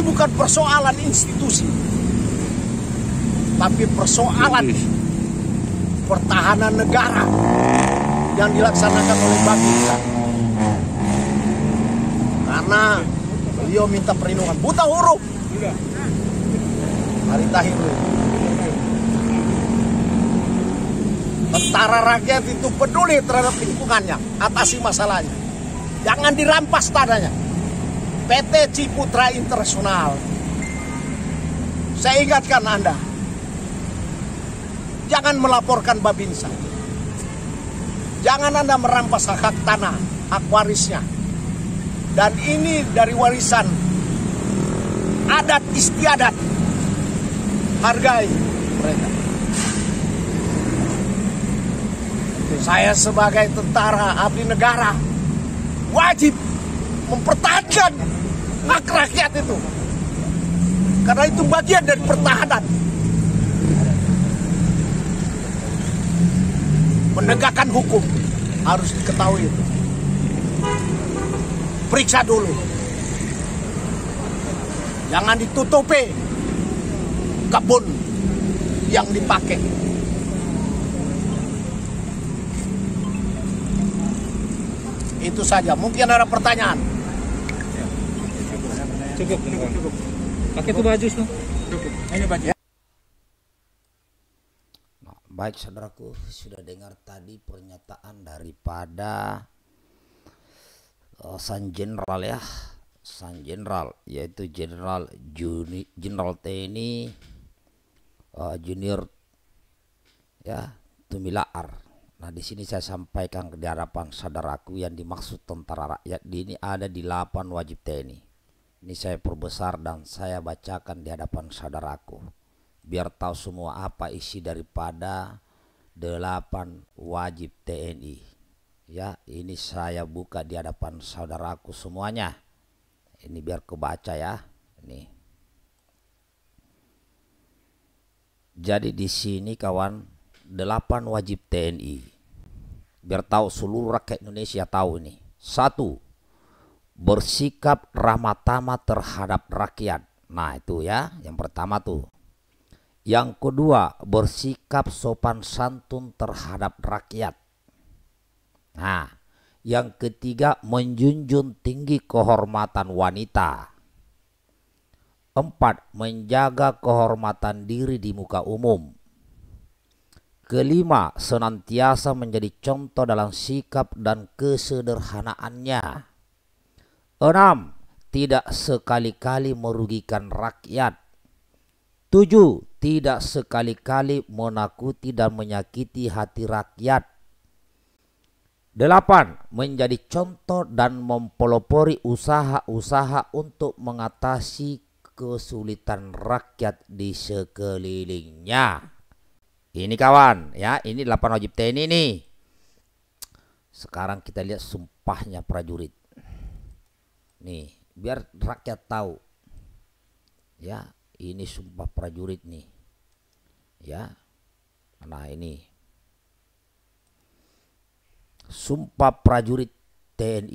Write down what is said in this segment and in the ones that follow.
Ini bukan persoalan institusi, tapi persoalan pertahanan negara yang dilaksanakan oleh Baginda. Karena beliau minta perlindungan buta huruf. Hari Tahir. Tentara rakyat itu peduli terhadap lingkungannya, atasi masalahnya. Jangan dirampas tanahnya. PT Ciputra Internasional. Saya ingatkan Anda, jangan melaporkan Babinsa. Jangan Anda merampas hak, tanah, hak warisnya. Dan ini dari warisan adat istiadat. Hargai mereka. Saya sebagai tentara abdi negara wajib mempertahankan hak rakyat itu. Karena itu bagian dari pertahanan. Menegakkan hukum harus diketahui Periksa dulu. Jangan ditutupi kebun yang dipakai. Itu saja. Mungkin ada pertanyaan. Cukup, cukup, cukup. Pakai tuh baju itu. Cukup. Ini baju. Ya. Nah, baik saudaraku sudah dengar tadi pernyataan daripada uh, San Jenderal ya, San Jenderal yaitu Jenderal Juni Jenderal TNI uh, Junior ya Tumilaar. Nah di sini saya sampaikan ke hadapan saudaraku yang dimaksud tentara rakyat di ini ada di 8 wajib TNI. Ini saya perbesar dan saya bacakan di hadapan saudaraku. Biar tahu semua apa isi daripada delapan wajib TNI. Ya, ini saya buka di hadapan saudaraku semuanya. Ini biar kebaca ya. Ini. Jadi di sini kawan, delapan wajib TNI. Biar tahu seluruh rakyat Indonesia tahu ini. Satu, bersikap ramah tamah terhadap rakyat. Nah, itu ya, yang pertama tuh. Yang kedua, bersikap sopan santun terhadap rakyat. Nah, yang ketiga, menjunjung tinggi kehormatan wanita. Empat, menjaga kehormatan diri di muka umum. Kelima, senantiasa menjadi contoh dalam sikap dan kesederhanaannya. Enam, tidak sekali-kali merugikan rakyat. Tujuh, tidak sekali-kali menakuti dan menyakiti hati rakyat. Delapan, menjadi contoh dan mempelopori usaha-usaha untuk mengatasi kesulitan rakyat di sekelilingnya. Ini kawan, ya, ini 8 wajib TNI nih. Sekarang kita lihat sumpahnya prajurit nih biar rakyat tahu ya ini sumpah prajurit nih ya nah ini sumpah prajurit TNI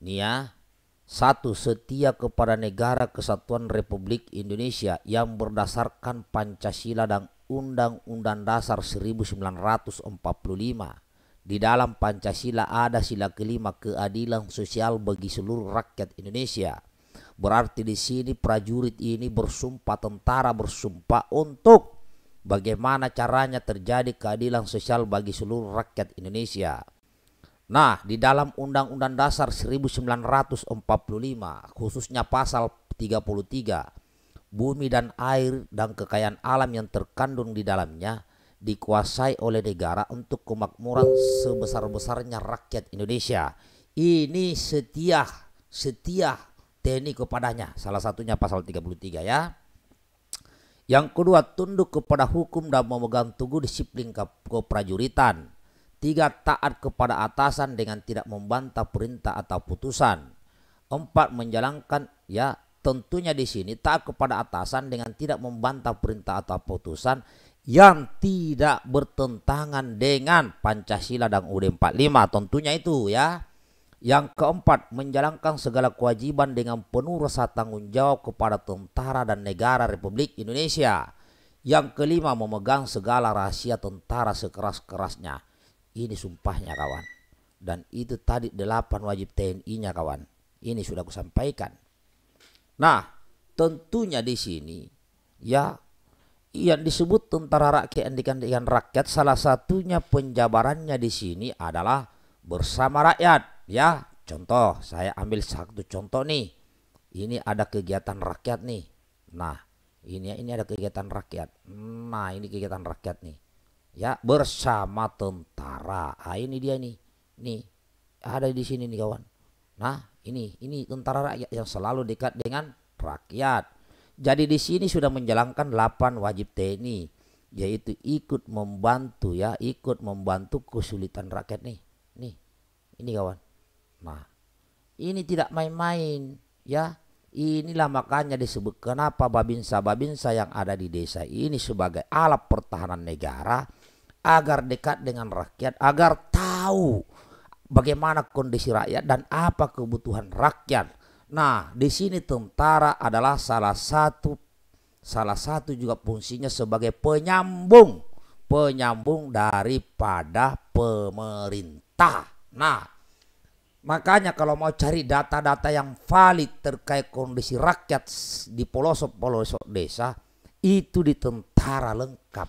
nih ya satu setia kepada negara kesatuan Republik Indonesia yang berdasarkan Pancasila dan Undang-Undang Dasar 1945 di dalam Pancasila ada sila kelima keadilan sosial bagi seluruh rakyat Indonesia. Berarti di sini prajurit ini bersumpah tentara bersumpah untuk bagaimana caranya terjadi keadilan sosial bagi seluruh rakyat Indonesia. Nah, di dalam Undang-Undang Dasar 1945, khususnya pasal 33, bumi dan air dan kekayaan alam yang terkandung di dalamnya dikuasai oleh negara untuk kemakmuran sebesar-besarnya rakyat Indonesia. Ini setia, setia TNI kepadanya. Salah satunya pasal 33 ya. Yang kedua, tunduk kepada hukum dan memegang teguh disiplin ke keprajuritan. Tiga, taat kepada atasan dengan tidak membantah perintah atau putusan. Empat, menjalankan ya tentunya di sini taat kepada atasan dengan tidak membantah perintah atau putusan yang tidak bertentangan dengan Pancasila dan UUD 45 tentunya itu ya. Yang keempat, menjalankan segala kewajiban dengan penuh rasa tanggung jawab kepada tentara dan negara Republik Indonesia. Yang kelima, memegang segala rahasia tentara sekeras-kerasnya. Ini sumpahnya kawan. Dan itu tadi delapan wajib TNI-nya kawan. Ini sudah kusampaikan. Nah, tentunya di sini ya yang disebut tentara rakyat yang dikandikan rakyat salah satunya penjabarannya di sini adalah bersama rakyat ya contoh saya ambil satu contoh nih ini ada kegiatan rakyat nih nah ini ini ada kegiatan rakyat nah ini kegiatan rakyat nih ya bersama tentara ah ini dia nih nih ada di sini nih kawan nah ini ini tentara rakyat yang selalu dekat dengan rakyat jadi di sini sudah menjalankan 8 wajib TNI yaitu ikut membantu ya, ikut membantu kesulitan rakyat nih. Nih. Ini kawan. Nah, ini tidak main-main ya. Inilah makanya disebut kenapa babinsa-babinsa yang ada di desa ini sebagai alat pertahanan negara agar dekat dengan rakyat, agar tahu bagaimana kondisi rakyat dan apa kebutuhan rakyat Nah, di sini tentara adalah salah satu salah satu juga fungsinya sebagai penyambung penyambung daripada pemerintah. Nah, makanya kalau mau cari data-data yang valid terkait kondisi rakyat di pelosok-pelosok desa, itu di tentara lengkap.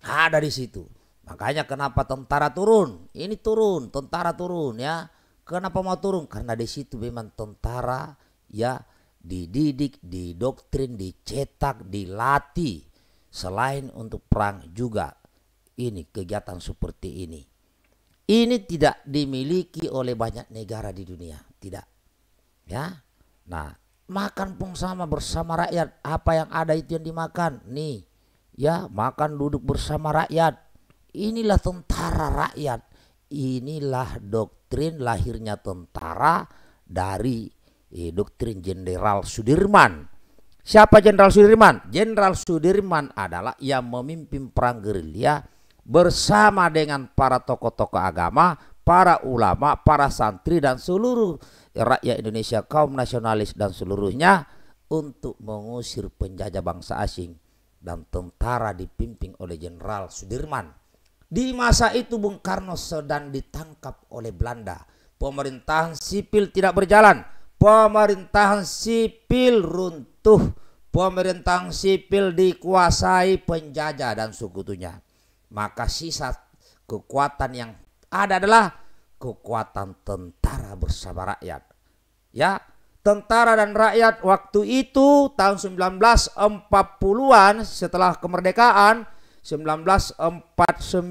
Ada di situ. Makanya kenapa tentara turun? Ini turun, tentara turun ya. Kenapa mau turun? Karena di situ memang tentara ya dididik, didoktrin, dicetak, dilatih selain untuk perang juga ini kegiatan seperti ini. Ini tidak dimiliki oleh banyak negara di dunia, tidak. Ya. Nah, makan pun sama bersama rakyat. Apa yang ada itu yang dimakan. Nih, ya, makan duduk bersama rakyat. Inilah tentara rakyat inilah doktrin lahirnya tentara dari eh, doktrin Jenderal Sudirman. Siapa Jenderal Sudirman? Jenderal Sudirman adalah yang memimpin perang gerilya bersama dengan para tokoh-tokoh agama, para ulama, para santri dan seluruh rakyat Indonesia kaum nasionalis dan seluruhnya untuk mengusir penjajah bangsa asing dan tentara dipimpin oleh Jenderal Sudirman. Di masa itu Bung Karno sedang ditangkap oleh Belanda. Pemerintahan sipil tidak berjalan. Pemerintahan sipil runtuh. Pemerintahan sipil dikuasai penjajah dan sukutunya. Maka sisa kekuatan yang ada adalah kekuatan tentara bersama rakyat. Ya, tentara dan rakyat waktu itu tahun 1940-an setelah kemerdekaan 1949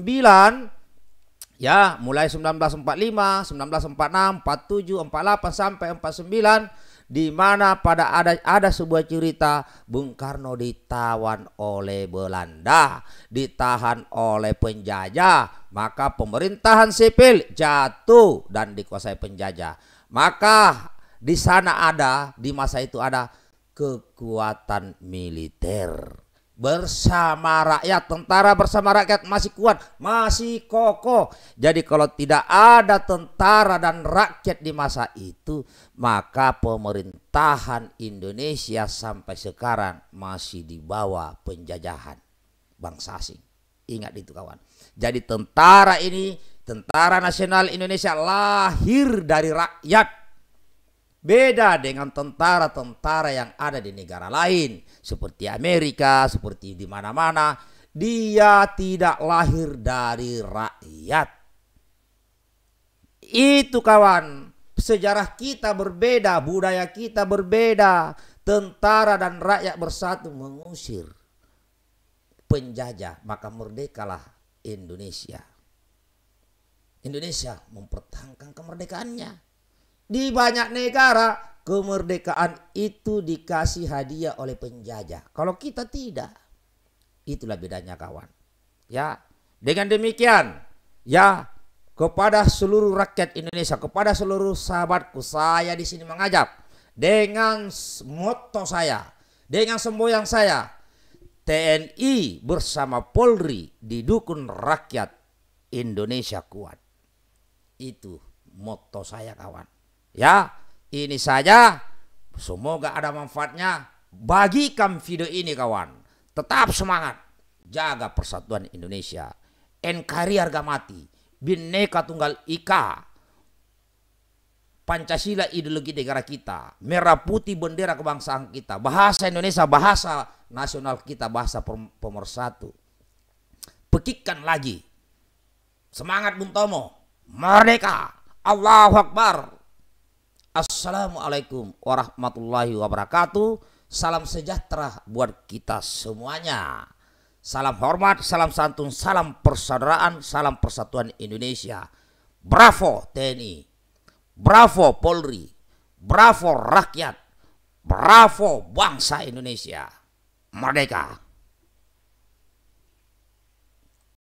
ya mulai 1945 1946 47 48 sampai 49 di mana pada ada ada sebuah cerita Bung Karno ditawan oleh Belanda ditahan oleh penjajah maka pemerintahan sipil jatuh dan dikuasai penjajah maka di sana ada di masa itu ada kekuatan militer bersama rakyat, tentara bersama rakyat masih kuat, masih kokoh. Jadi kalau tidak ada tentara dan rakyat di masa itu, maka pemerintahan Indonesia sampai sekarang masih di bawah penjajahan bangsa asing. Ingat itu kawan. Jadi tentara ini, tentara nasional Indonesia lahir dari rakyat Beda dengan tentara-tentara yang ada di negara lain, seperti Amerika, seperti di mana-mana, dia tidak lahir dari rakyat. Itu kawan, sejarah kita berbeda, budaya kita berbeda, tentara dan rakyat bersatu mengusir penjajah, maka merdekalah Indonesia. Indonesia mempertahankan kemerdekaannya. Di banyak negara kemerdekaan itu dikasih hadiah oleh penjajah. Kalau kita tidak. Itulah bedanya kawan. Ya, dengan demikian ya kepada seluruh rakyat Indonesia, kepada seluruh sahabatku saya di sini mengajak dengan moto saya, dengan semboyan saya TNI bersama Polri didukung rakyat Indonesia kuat. Itu moto saya kawan. Ya, ini saja. Semoga ada manfaatnya. Bagikan video ini kawan. Tetap semangat. Jaga persatuan Indonesia. NKRI harga mati. Bineka Tunggal Ika. Pancasila ideologi negara kita. Merah putih bendera kebangsaan kita. Bahasa Indonesia, bahasa nasional kita, bahasa pemersatu. Pekikkan lagi. Semangat Bung Tomo. Merdeka. Allahu Akbar. Assalamualaikum warahmatullahi wabarakatuh. Salam sejahtera buat kita semuanya. Salam hormat, salam santun, salam persaudaraan, salam persatuan Indonesia. Bravo TNI. Bravo Polri. Bravo rakyat. Bravo bangsa Indonesia. Merdeka.